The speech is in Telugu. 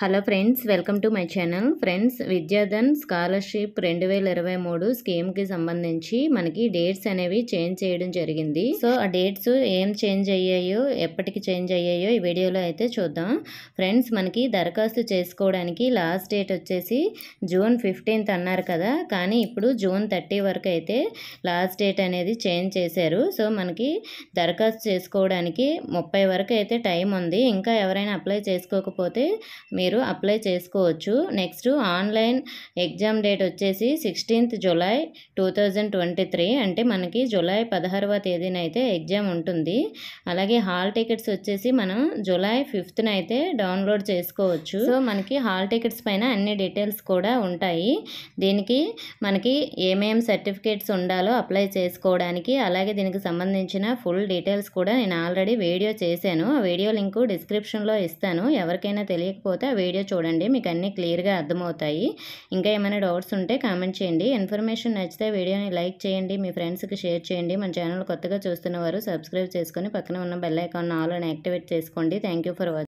hello friends welcome to my channel friends Vidyadhan scholarship రెండు వేల ఇరవై మూడు స్కీమ్కి సంబంధించి మనకి డేట్స్ అనేవి చేంజ్ చేయడం జరిగింది సో ఆ డేట్స్ ఏం చేంజ్ అయ్యాయో ఎప్పటికి చేంజ్ అయ్యాయో ఈ వీడియోలో అయితే చూద్దాం ఫ్రెండ్స్ మనకి దరఖాస్తు చేసుకోవడానికి లాస్ట్ డేట్ వచ్చేసి జూన్ ఫిఫ్టీన్త్ అన్నారు కదా కానీ ఇప్పుడు జూన్ థర్టీ వరకు అయితే లాస్ట్ డేట్ అనేది చేంజ్ చేశారు సో మనకి దరఖాస్తు చేసుకోవడానికి ముప్పై వరకు అయితే టైం ఉంది ఇంకా ఎవరైనా అప్లై చేసుకోకపోతే మీరు అప్లై చేసుకోవచ్చు నెక్స్ట్ ఆన్లైన్ ఎగ్జామ్ డేట్ వచ్చేసి sixteenth July two thousand twenty three అంటే మనకి జులై పదహారవ తేదీన అయితే ఎగ్జామ్ ఉంటుంది అలాగే హాల్ టికెట్స్ వచ్చేసి మనం జులై ఫిఫ్త్న అయితే డౌన్లోడ్ చేసుకోవచ్చు సో మనకి హాల్ టికెట్స్ పైన అన్ని డీటెయిల్స్ కూడా ఉంటాయి దీనికి మనకి ఏమేం సర్టిఫికేట్స్ ఉండాలో అప్లై చేసుకోవడానికి అలాగే దీనికి సంబంధించిన ఫుల్ డీటెయిల్స్ కూడా నేను ఆల్రెడీ వీడియో చేశాను ఆ వీడియో లింకు డిస్క్రిప్షన్లో ఇస్తాను ఎవరికైనా తెలియకపోతే వీడియో చూడండి మీకు అన్నీ క్లియర్గా అర్థమవుతాయి ఇంకా ఏమైనా డౌట్స్ ఉంటే కామెంట్ చేయండి ఇన్ఫర్మేషన్ నచ్చితే వీడియోని లైక్ చేయండి మీ ఫ్రెండ్స్కి షేర్ చేయండి మన ఛానల్ కొత్తగా చూస్తున్న వారు సబ్స్క్రైబ్ చేసుకొని పక్కన ఉన్న బెల్ ఐకాన్ ఆల్ అని యాక్టివేట్ చేసుకోండి థ్యాంక్ ఫర్ వాచింగ్